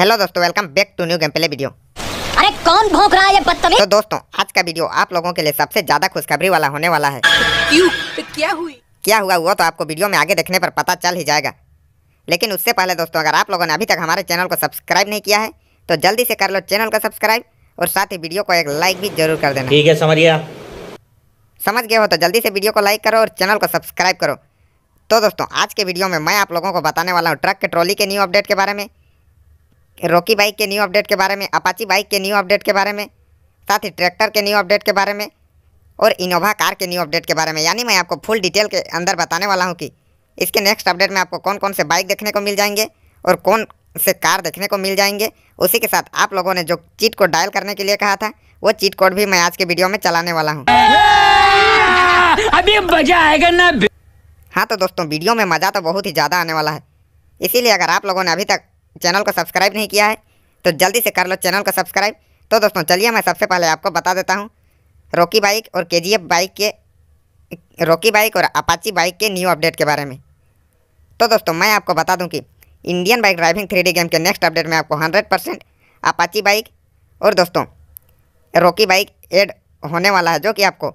hello दोस्तों welcome back to new game play video अरे कौन भौंक रहा है ये बदतमीज तो दोस्तों आज का वीडियो आप लोगों के लिए सबसे ज्यादा खुशखबरी वाला होने वाला है क्यों क्या हुई क्या हुआ हुआ तो आपको वीडियो में आगे देखने पर पता चल ही जाएगा लेकिन उससे पहले दोस्तों अगर आप लोगों ने अभी तक हमारे चैनल को सब्सक्राइब नहीं किया है तो जल्दी से कर लो चैनल को सब्सक्राइब और साथ ही वीडियो को एक लाइक भी जरूर कर देना ठीक है गया समझ गए हो तो जल्दी से वीडियो को लाइक करो और चैनल को सब्सक्राइब करो तो दोस्तों आज के वीडियो में मैं आप लोगों को बताने वाला हूँ ट्रक के ट्रॉली के न्यू अपडेट के बारे में रॉकी बाइक के न्यू अपडेट के बारे में अपाची बाइक के न्यू अपडेट के बारे में साथ ही ट्रैक्टर के न्यू अपडेट के बारे में और इनोवा कार के न्यू अपडेट के बारे में यानी मैं आपको फुल डिटेल के अंदर बताने वाला हूँ कि इसके नेक्स्ट अपडेट में आपको कौन कौन से बाइक देखने को मिल जाएंगे और कौन से कार देखने को मिल जाएंगे उसी के साथ आप लोगों ने जो चीट कोड डायल करने के लिए कहा था वो चीट कोड भी मैं आज के वीडियो में चलाने वाला हूँ अभी मजा आएगा ना हाँ तो दोस्तों वीडियो में मज़ा तो बहुत ही ज़्यादा आने वाला है इसीलिए अगर आप लोगों ने अभी तक चैनल को सब्सक्राइब नहीं किया है तो जल्दी से कर लो चैनल को सब्सक्राइब तो दोस्तों चलिए मैं सबसे पहले आपको बता देता हूँ रोकी बाइक और के बाइक के रोकी बाइक और अपाची बाइक के न्यू अपडेट के बारे में तो दोस्तों मैं आपको बता दूं कि Indian bike driving three game के नेक्स्ट अपडेट में आपको हंड्रेड परसेंट अपाची बाइक और दोस्तों रोकी बाइक ऐड होने वाला है जो कि आपको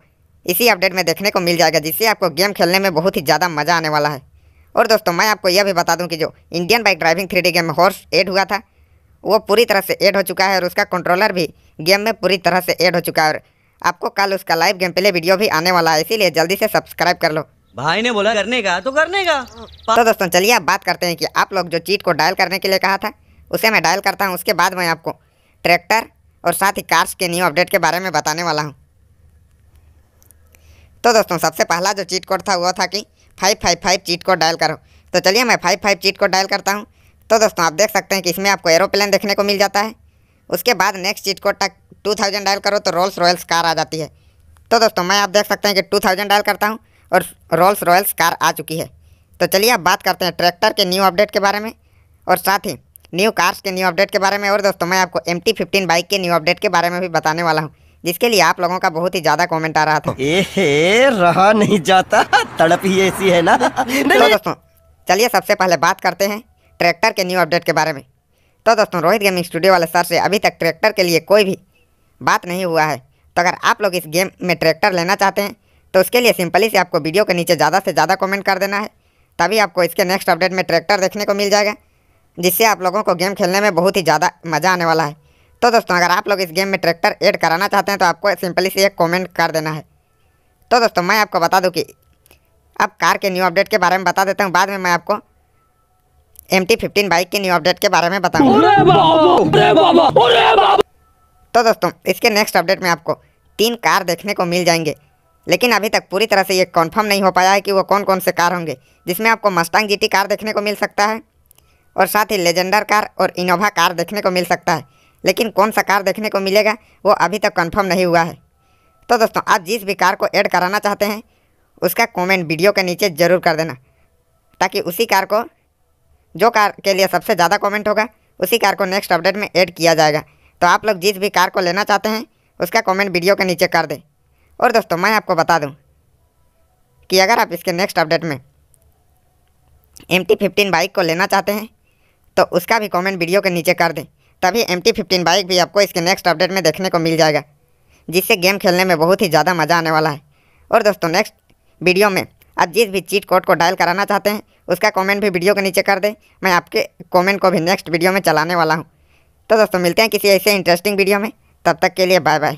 इसी अपडेट में देखने को मिल जाएगा जिससे आपको गेम खेलने में बहुत ही ज़्यादा मज़ा आने वाला है और दोस्तों मैं आपको यह भी बता दूं कि जो Indian bike driving three game में हॉर्स एड हुआ था वो पूरी तरह से ऐड हो चुका है और उसका कंट्रोलर भी गेम में पूरी तरह से ऐड हो चुका है और आपको कल उसका लाइव गेम प्ले वीडियो भी आने वाला है इसीलिए जल्दी से सब्सक्राइब कर लो भाई ने बोला करने का तो करने का तो दोस्तों चलिए अब बात करते हैं कि आप लोग जो चीट को डायल करने के लिए कहा था उसे मैं डायल करता हूँ उसके बाद मैं आपको ट्रैक्टर और साथ ही कार्स के न्यू अपडेट के बारे में बताने वाला हूँ तो दोस्तों सबसे पहला जो चीट कोड था वो था कि five five five cheat code dial करो तो चलिए मैं five five cheat code dial करता हूँ तो दोस्तों आप देख सकते हैं कि इसमें आपको एरोप्लेन देखने को मिल जाता है उसके बाद नेक्स्ट चीट कोड तक टू थाउजेंड डायल करो तो रोल्स रॉयल्स कार आ जाती है तो दोस्तों मैं आप देख सकते हैं कि टू थाउजेंड डायल करता हूँ और रोल्स रॉयल्स कार आ चुकी है तो चलिए अब बात करते हैं ट्रैक्टर के न्यू अपडेट के बारे में और साथ ही न्यू कार्स के न्यू अपडेट के बारे में और दोस्तों मैं आपको एम टी फिफ्टीन बाइक के न्यू अपडेट के बारे में भी बताने वाला हूँ जिसके लिए आप लोगों का बहुत ही ज्यादा कमेंट आ रहा था ए रहा नहीं जाता तड़प ही ऐसी है ना तो दोस्तों चलिए सबसे पहले बात करते हैं ट्रैक्टर के न्यू अपडेट के बारे में तो दोस्तों रोहित गेमिंग स्टूडियो वाले सर से अभी तक ट्रैक्टर के लिए कोई भी बात नहीं हुआ है तो अगर आप लोग इस गेम में ट्रैक्टर लेना चाहते हैं तो उसके लिए सिंपली से आपको वीडियो के नीचे ज़्यादा से ज़्यादा कमेंट कर देना है तभी आपको इसके नेक्स्ट अपडेट में ट्रैक्टर देखने को मिल जाएगा जिससे आप लोगों को गेम खेलने में बहुत ही ज़्यादा मज़ा आने वाला है तो दोस्तों अगर आप लोग इस गेम में ट्रैक्टर ऐड कराना चाहते हैं तो आपको सिंपली से एक कमेंट कर देना है तो दोस्तों मैं आपको बता दूं कि अब कार के न्यू अपडेट के बारे में बता देता हूँ बाद में मैं आपको एम टी फिफ्टीन बाइक के न्यू अपडेट के बारे में बताऊँगा तो दोस्तों इसके नेक्स्ट अपडेट में आपको तीन कार देखने को मिल जाएंगे लेकिन अभी तक पूरी तरह से ये कन्फर्म नहीं हो पाया है कि वो कौन कौन से कार होंगे जिसमें आपको मस्टांग जीटी कार देखने को मिल सकता है और साथ ही लेजेंडर कार और इनोवा कार देखने को मिल सकता है लेकिन कौन सा कार देखने को मिलेगा वो अभी तक कंफर्म नहीं हुआ है तो दोस्तों आप जिस भी कार को ऐड कराना चाहते हैं उसका कमेंट वीडियो के नीचे ज़रूर कर देना ताकि उसी कार को जो कार के लिए सबसे ज़्यादा कमेंट होगा उसी कार को नेक्स्ट अपडेट में ऐड किया जाएगा तो आप लोग जिस भी कार को लेना चाहते हैं उसका कमेंट वीडियो के नीचे कर दें और दोस्तों मैं आपको बता दूं कि अगर आप इसके नेक्स्ट अपडेट में एम टी फिफ्टीन बाइक को लेना चाहते हैं तो उसका भी कमेंट वीडियो के नीचे कर दें तभी एम टी फिफ्टीन बाइक भी आपको इसके नेक्स्ट अपडेट में देखने को मिल जाएगा जिससे गेम खेलने में बहुत ही ज़्यादा मज़ा आने वाला है और दोस्तों नेक्स्ट वीडियो में आप जिस भी चीट कोड को डायल कराना चाहते हैं उसका कमेंट भी वीडियो के नीचे कर दें मैं आपके कमेंट को भी नेक्स्ट वीडियो में चलाने वाला हूँ तो दोस्तों मिलते हैं किसी ऐसे इंटरेस्टिंग वीडियो में तब तक के लिए बाय बाय